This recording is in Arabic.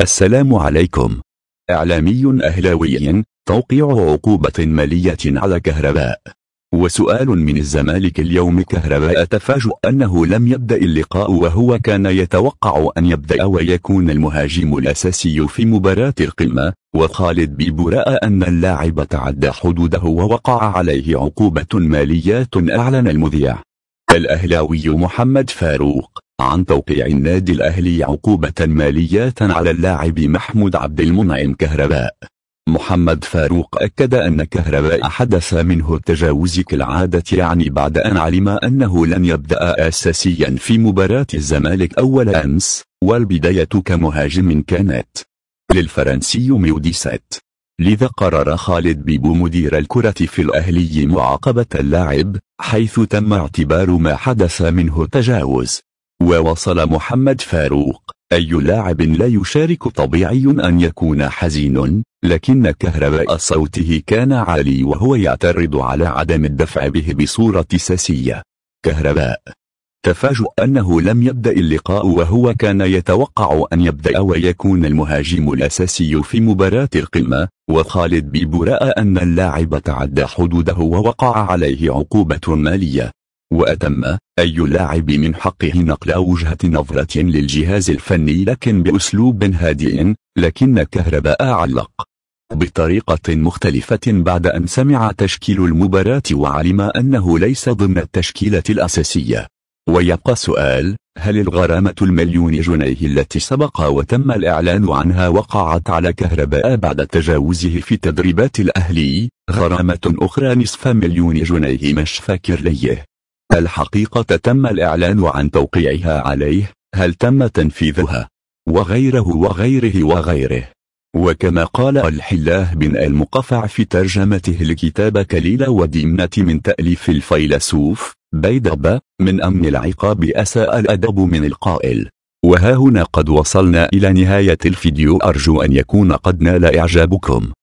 السلام عليكم إعلامي أهلاوي توقيع عقوبة مالية على كهرباء وسؤال من الزمالك اليوم كهرباء تفاجأ أنه لم يبدأ اللقاء وهو كان يتوقع أن يبدأ ويكون المهاجم الأساسي في مباراة القمة وخالد بيبو رأى أن اللاعب تعدى حدوده ووقع عليه عقوبة مالية أعلن المذيع الأهلاوي محمد فاروق عن توقيع النادي الأهلي عقوبة مالية على اللاعب محمود عبد المنعم كهرباء محمد فاروق أكد أن كهرباء حدث منه التجاوز كالعادة يعني بعد أن علم أنه لن يبدأ أساسيا في مباراة الزمالك أول أمس والبداية كمهاجم كانت للفرنسي ميوديسات لذا قرر خالد بيبو مدير الكرة في الأهلي معاقبة اللاعب حيث تم اعتبار ما حدث منه تجاوز ووصل محمد فاروق أي لاعب لا يشارك طبيعي أن يكون حزين لكن كهرباء صوته كان عالي وهو يعترض على عدم الدفع به بصورة ساسية كهرباء تفاجأ أنه لم يبدأ اللقاء وهو كان يتوقع أن يبدأ ويكون المهاجم الأساسي في مباراة القمة وخالد بيب رأى أن اللاعب تعدى حدوده ووقع عليه عقوبة مالية وأتم أي لاعب من حقه نقل وجهة نظرة للجهاز الفني لكن بأسلوب هادئ لكن كهرباء علق بطريقة مختلفة بعد أن سمع تشكيل المباراة وعلم أنه ليس ضمن التشكيلة الأساسية ويبقى سؤال هل الغرامة المليون جنيه التي سبق وتم الإعلان عنها وقعت على كهرباء بعد تجاوزه في تدريبات الأهلي غرامة أخرى نصف مليون جنيه مش فاكر ليه الحقيقة تم الإعلان عن توقيعها عليه هل تم تنفيذها وغيره وغيره وغيره وكما قال الحلاه بن المقفع في ترجمته لكتاب كليلة وديمنة من تأليف الفيلسوف بيدربة من أمن العقاب أساء الأدب من القائل وها هنا قد وصلنا إلى نهاية الفيديو أرجو أن يكون قد نال إعجابكم